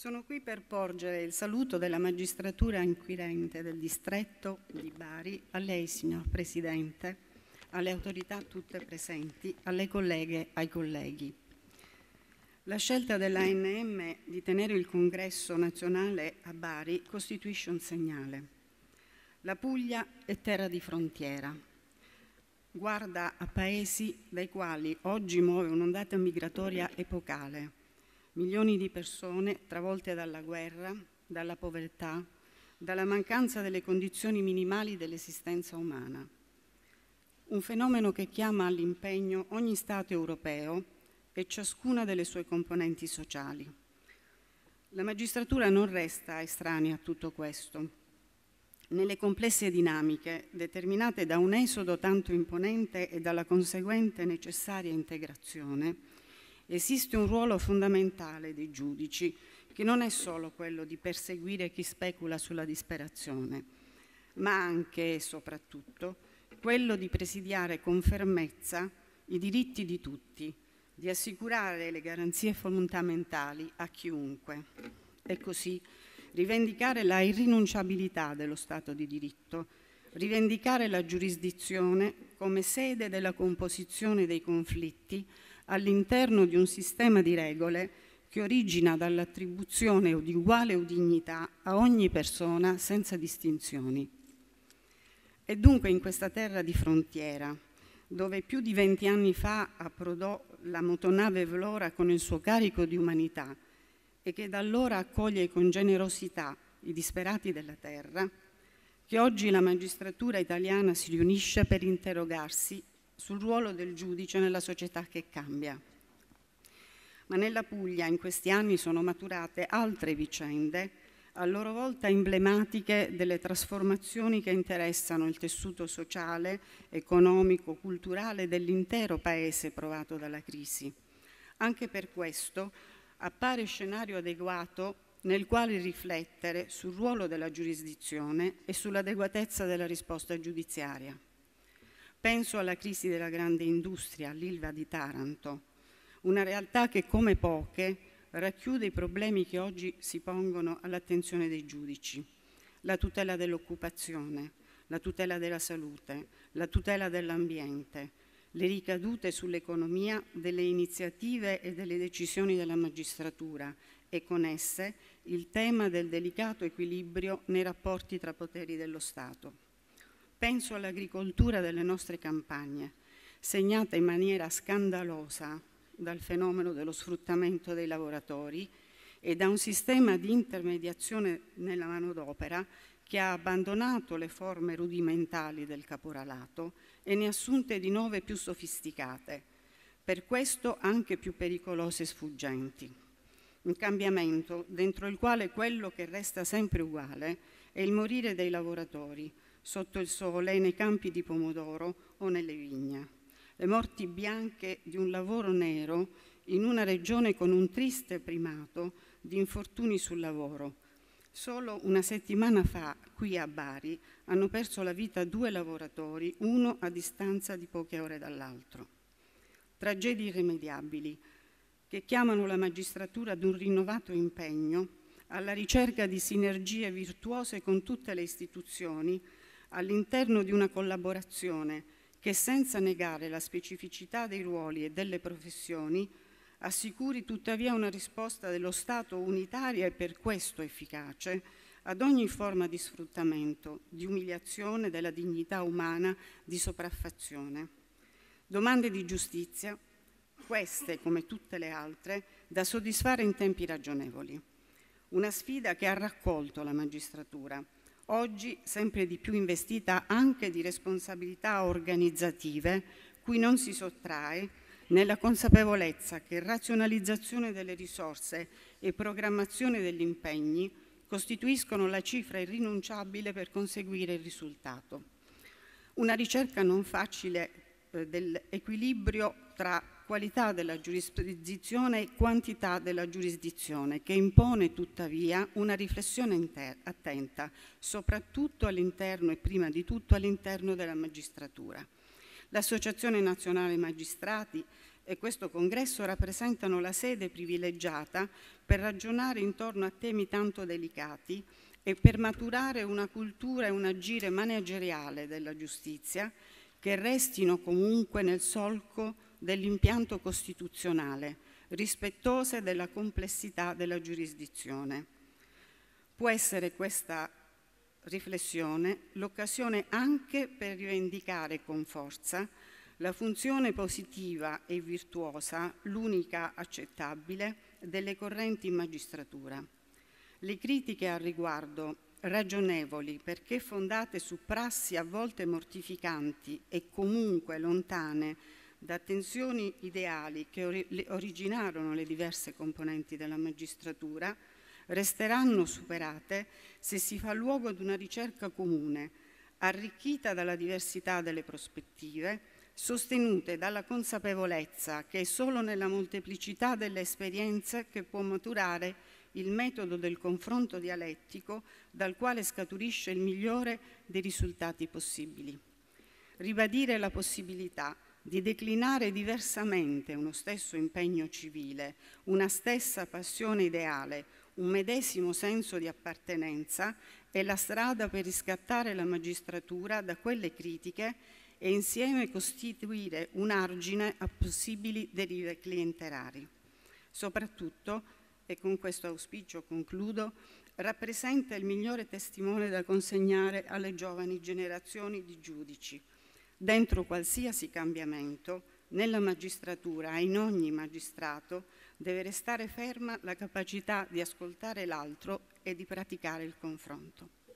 Sono qui per porgere il saluto della magistratura inquirente del distretto di Bari a lei, signor Presidente, alle autorità tutte presenti, alle colleghe, ai colleghi. La scelta dell'ANM di tenere il congresso nazionale a Bari costituisce un segnale. La Puglia è terra di frontiera, guarda a paesi dai quali oggi muove un'ondata migratoria epocale milioni di persone travolte dalla guerra, dalla povertà, dalla mancanza delle condizioni minimali dell'esistenza umana. Un fenomeno che chiama all'impegno ogni Stato europeo e ciascuna delle sue componenti sociali. La magistratura non resta estranea a tutto questo. Nelle complesse dinamiche determinate da un esodo tanto imponente e dalla conseguente necessaria integrazione, esiste un ruolo fondamentale dei giudici, che non è solo quello di perseguire chi specula sulla disperazione, ma anche e soprattutto quello di presidiare con fermezza i diritti di tutti, di assicurare le garanzie fondamentali a chiunque e così rivendicare la irrinunciabilità dello Stato di diritto, rivendicare la giurisdizione come sede della composizione dei conflitti all'interno di un sistema di regole che origina dall'attribuzione di uguale dignità a ogni persona senza distinzioni. E dunque in questa terra di frontiera, dove più di venti anni fa approdò la motonave Vlora con il suo carico di umanità e che da allora accoglie con generosità i disperati della terra, che oggi la magistratura italiana si riunisce per interrogarsi sul ruolo del giudice nella società che cambia. Ma nella Puglia in questi anni sono maturate altre vicende, a loro volta emblematiche delle trasformazioni che interessano il tessuto sociale, economico, culturale dell'intero Paese provato dalla crisi. Anche per questo appare scenario adeguato nel quale riflettere sul ruolo della giurisdizione e sull'adeguatezza della risposta giudiziaria. Penso alla crisi della grande industria, l'Ilva di Taranto, una realtà che come poche racchiude i problemi che oggi si pongono all'attenzione dei giudici, la tutela dell'occupazione, la tutela della salute, la tutela dell'ambiente, le ricadute sull'economia delle iniziative e delle decisioni della magistratura e con esse il tema del delicato equilibrio nei rapporti tra poteri dello Stato. Penso all'agricoltura delle nostre campagne, segnata in maniera scandalosa dal fenomeno dello sfruttamento dei lavoratori e da un sistema di intermediazione nella manodopera che ha abbandonato le forme rudimentali del caporalato e ne ha assunte di nuove più sofisticate, per questo anche più pericolose e sfuggenti. Un cambiamento dentro il quale quello che resta sempre uguale è il morire dei lavoratori, sotto il sole, nei campi di pomodoro o nelle vigne. Le morti bianche di un lavoro nero in una regione con un triste primato di infortuni sul lavoro. Solo una settimana fa, qui a Bari, hanno perso la vita due lavoratori, uno a distanza di poche ore dall'altro. Tragedie irrimediabili che chiamano la magistratura ad un rinnovato impegno alla ricerca di sinergie virtuose con tutte le istituzioni all'interno di una collaborazione che senza negare la specificità dei ruoli e delle professioni assicuri tuttavia una risposta dello Stato unitaria e per questo efficace ad ogni forma di sfruttamento, di umiliazione della dignità umana, di sopraffazione. Domande di giustizia, queste come tutte le altre, da soddisfare in tempi ragionevoli. Una sfida che ha raccolto la magistratura oggi sempre di più investita anche di responsabilità organizzative, cui non si sottrae, nella consapevolezza che razionalizzazione delle risorse e programmazione degli impegni costituiscono la cifra irrinunciabile per conseguire il risultato. Una ricerca non facile eh, dell'equilibrio tra qualità della giurisdizione e quantità della giurisdizione, che impone tuttavia una riflessione attenta, soprattutto all'interno e prima di tutto all'interno della magistratura. L'Associazione Nazionale Magistrati e questo congresso rappresentano la sede privilegiata per ragionare intorno a temi tanto delicati e per maturare una cultura e un agire manageriale della giustizia che restino comunque nel solco dell'impianto costituzionale, rispettose della complessità della giurisdizione. Può essere questa riflessione l'occasione anche per rivendicare con forza la funzione positiva e virtuosa, l'unica accettabile, delle correnti in magistratura. Le critiche al riguardo ragionevoli perché fondate su prassi a volte mortificanti e comunque lontane da tensioni ideali che originarono le diverse componenti della magistratura, resteranno superate se si fa luogo ad una ricerca comune, arricchita dalla diversità delle prospettive, sostenute dalla consapevolezza che è solo nella molteplicità delle esperienze che può maturare il metodo del confronto dialettico dal quale scaturisce il migliore dei risultati possibili. Ribadire la possibilità di declinare diversamente uno stesso impegno civile, una stessa passione ideale, un medesimo senso di appartenenza è la strada per riscattare la magistratura da quelle critiche e insieme costituire un argine a possibili derive clientelari. Soprattutto, e con questo auspicio concludo, rappresenta il migliore testimone da consegnare alle giovani generazioni di giudici, dentro qualsiasi cambiamento, nella magistratura e in ogni magistrato deve restare ferma la capacità di ascoltare l'altro e di praticare il confronto.